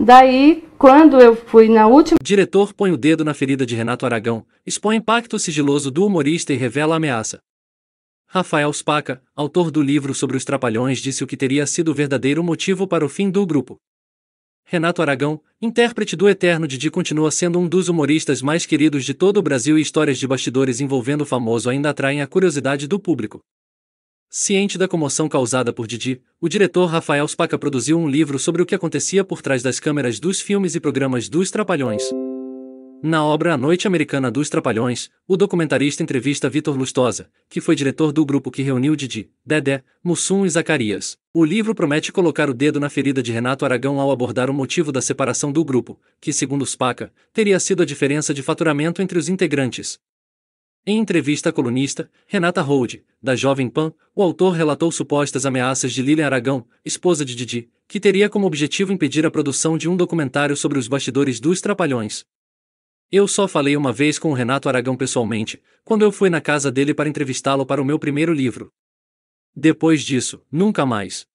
Daí, quando eu fui na última. diretor põe o dedo na ferida de Renato Aragão, expõe impacto sigiloso do humorista e revela a ameaça. Rafael Spaca, autor do livro sobre os Trapalhões, disse o que teria sido o verdadeiro motivo para o fim do grupo. Renato Aragão, intérprete do Eterno Didi, continua sendo um dos humoristas mais queridos de todo o Brasil e histórias de bastidores envolvendo o famoso ainda atraem a curiosidade do público. Ciente da comoção causada por Didi, o diretor Rafael Spaca produziu um livro sobre o que acontecia por trás das câmeras dos filmes e programas dos Trapalhões. Na obra A Noite Americana dos Trapalhões, o documentarista entrevista Vitor Lustosa, que foi diretor do grupo que reuniu Didi, Dedé, Mussum e Zacarias. O livro promete colocar o dedo na ferida de Renato Aragão ao abordar o motivo da separação do grupo, que, segundo Spaca, teria sido a diferença de faturamento entre os integrantes. Em entrevista à colunista, Renata Hold, da Jovem Pan, o autor relatou supostas ameaças de Lilian Aragão, esposa de Didi, que teria como objetivo impedir a produção de um documentário sobre os bastidores dos Trapalhões. Eu só falei uma vez com o Renato Aragão pessoalmente, quando eu fui na casa dele para entrevistá-lo para o meu primeiro livro. Depois disso, nunca mais.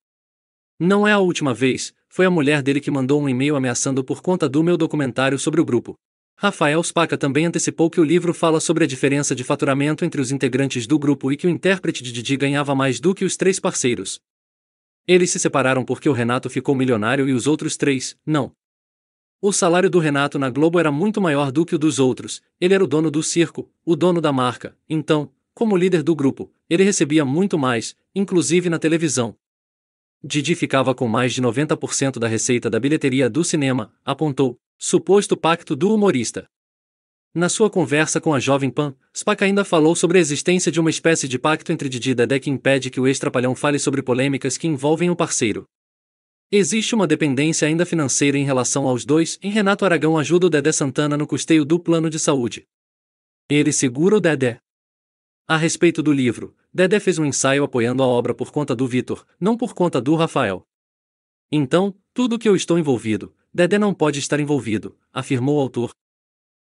Não é a última vez, foi a mulher dele que mandou um e-mail ameaçando por conta do meu documentário sobre o grupo. Rafael Spaca também antecipou que o livro fala sobre a diferença de faturamento entre os integrantes do grupo e que o intérprete de Didi ganhava mais do que os três parceiros. Eles se separaram porque o Renato ficou milionário e os outros três, não. O salário do Renato na Globo era muito maior do que o dos outros, ele era o dono do circo, o dono da marca, então, como líder do grupo, ele recebia muito mais, inclusive na televisão. Didi ficava com mais de 90% da receita da bilheteria do cinema, apontou. Suposto pacto do humorista. Na sua conversa com a jovem Pan, Spak ainda falou sobre a existência de uma espécie de pacto entre Didi e Dedé que impede que o ex-trapalhão fale sobre polêmicas que envolvem o parceiro. Existe uma dependência ainda financeira em relação aos dois e Renato Aragão ajuda o Dedé Santana no custeio do plano de saúde. Ele segura o Dedé. A respeito do livro, Dedé fez um ensaio apoiando a obra por conta do Vitor, não por conta do Rafael. Então, tudo que eu estou envolvido, Dedé não pode estar envolvido, afirmou o autor,